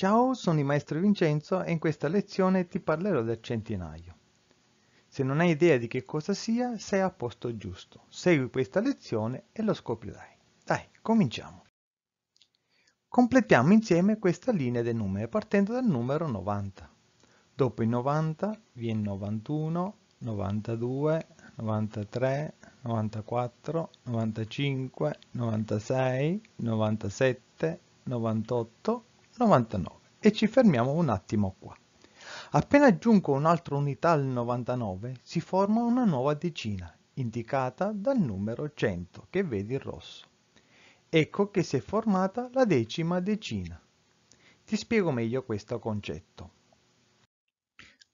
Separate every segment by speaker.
Speaker 1: Ciao, sono il maestro Vincenzo e in questa lezione ti parlerò del centinaio. Se non hai idea di che cosa sia, sei a posto giusto. Segui questa lezione e lo scoprirai. Dai, cominciamo. Completiamo insieme questa linea dei numeri partendo dal numero 90. Dopo il 90 viene 91, 92, 93, 94, 95, 96, 97, 98 99 e ci fermiamo un attimo qua. Appena aggiungo un'altra unità al 99 si forma una nuova decina indicata dal numero 100 che vedi in rosso. Ecco che si è formata la decima decina. Ti spiego meglio questo concetto.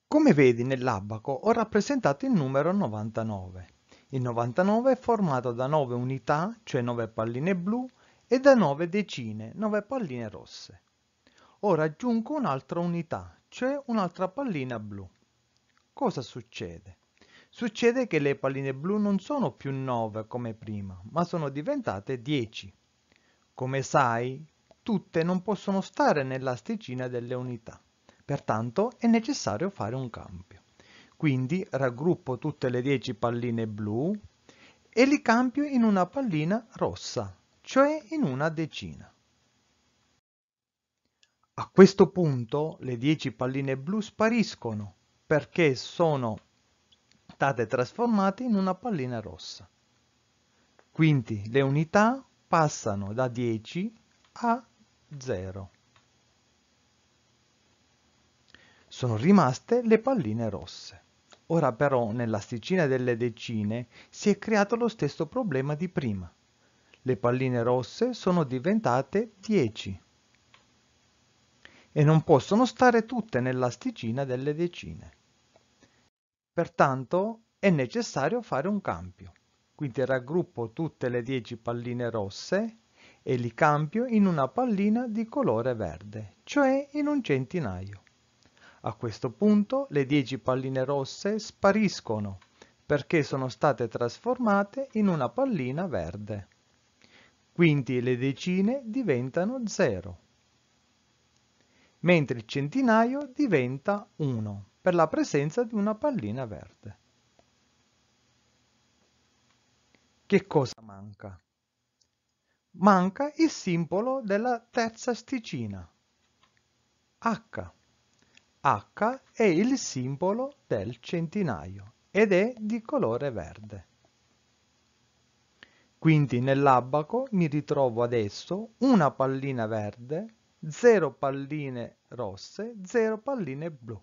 Speaker 1: Come vedi nell'abaco ho rappresentato il numero 99. Il 99 è formato da 9 unità, cioè 9 palline blu, e da 9 decine, 9 palline rosse. Ora aggiungo un'altra unità, cioè un'altra pallina blu. Cosa succede? Succede che le palline blu non sono più 9 come prima, ma sono diventate 10. Come sai, tutte non possono stare nell'asticina delle unità, pertanto è necessario fare un cambio. Quindi raggruppo tutte le 10 palline blu e li cambio in una pallina rossa, cioè in una decina. A questo punto le 10 palline blu spariscono perché sono state trasformate in una pallina rossa. Quindi le unità passano da 10 a 0. Sono rimaste le palline rosse. Ora però nell'asticina delle decine si è creato lo stesso problema di prima. Le palline rosse sono diventate 10 e non possono stare tutte nell'asticina delle decine. Pertanto è necessario fare un cambio. Quindi raggruppo tutte le 10 palline rosse e li cambio in una pallina di colore verde, cioè in un centinaio. A questo punto le 10 palline rosse spariscono perché sono state trasformate in una pallina verde. Quindi le decine diventano 0 mentre il centinaio diventa 1 per la presenza di una pallina verde. Che cosa manca? Manca il simbolo della terza sticina, H. H è il simbolo del centinaio ed è di colore verde. Quindi nell'abaco mi ritrovo adesso una pallina verde 0 palline rosse, 0 palline blu,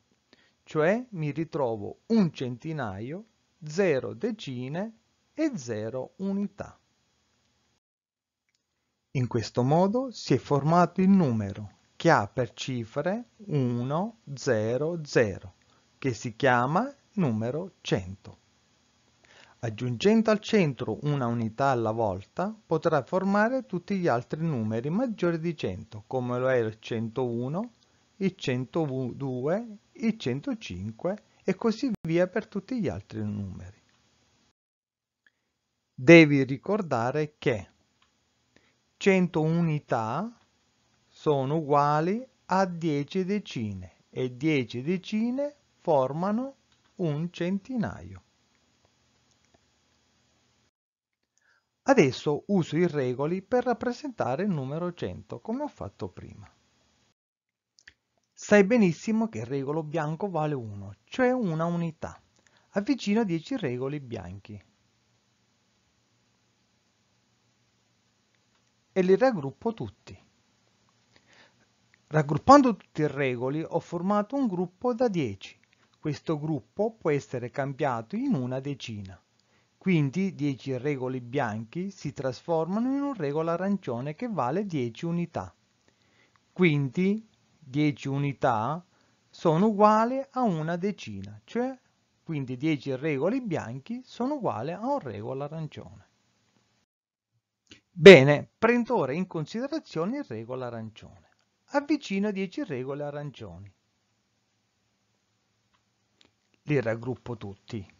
Speaker 1: cioè mi ritrovo un centinaio, 0 decine e 0 unità. In questo modo si è formato il numero che ha per cifre 1, 0, 0, che si chiama numero 100. Aggiungendo al centro una unità alla volta potrà formare tutti gli altri numeri maggiori di 100 come lo è il 101, il 102, il 105 e così via per tutti gli altri numeri. Devi ricordare che 100 unità sono uguali a 10 decine e 10 decine formano un centinaio. Adesso uso i regoli per rappresentare il numero 100, come ho fatto prima. Sai benissimo che il regolo bianco vale 1, cioè una unità. Avvicino 10 regoli bianchi. E li raggruppo tutti. Raggruppando tutti i regoli ho formato un gruppo da 10. Questo gruppo può essere cambiato in una decina. Quindi 10 regoli bianchi si trasformano in un regolo arancione che vale 10 unità. Quindi 10 unità sono uguali a una decina, cioè quindi 10 regoli bianchi sono uguali a un regolo arancione. Bene, prendo ora in considerazione il regolo arancione. Avvicino 10 regole arancioni. Li raggruppo tutti.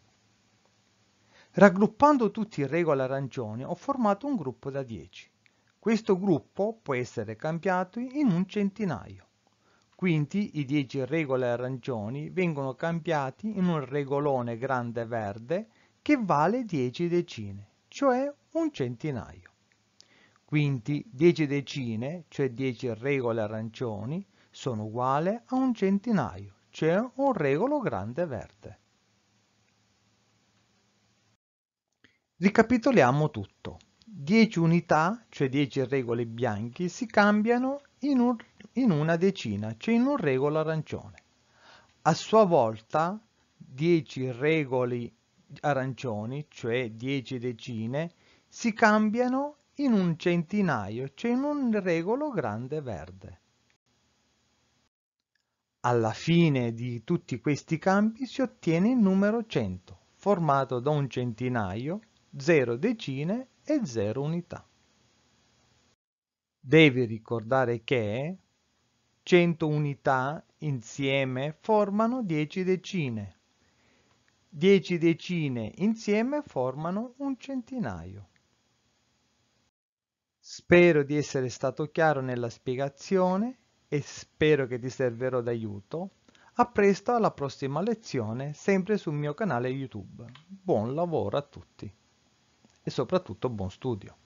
Speaker 1: Raggruppando tutti in regola arancione ho formato un gruppo da 10. Questo gruppo può essere cambiato in un centinaio. Quindi i 10 regole arancioni vengono cambiati in un regolone grande verde che vale 10 decine, cioè un centinaio. Quindi 10 decine, cioè 10 regole arancioni, sono uguali a un centinaio, cioè un regolo grande verde. Ricapitoliamo tutto. 10 unità, cioè 10 regole bianche, si cambiano in, un, in una decina, cioè in un regolo arancione. A sua volta 10 regole arancioni, cioè 10 decine, si cambiano in un centinaio, cioè in un regolo grande verde. Alla fine di tutti questi campi si ottiene il numero 100, formato da un centinaio 0 decine e 0 unità. Devi ricordare che 100 unità insieme formano 10 decine. 10 decine insieme formano un centinaio. Spero di essere stato chiaro nella spiegazione e spero che ti servirò d'aiuto. A presto alla prossima lezione, sempre sul mio canale YouTube. Buon lavoro a tutti! e soprattutto buon studio.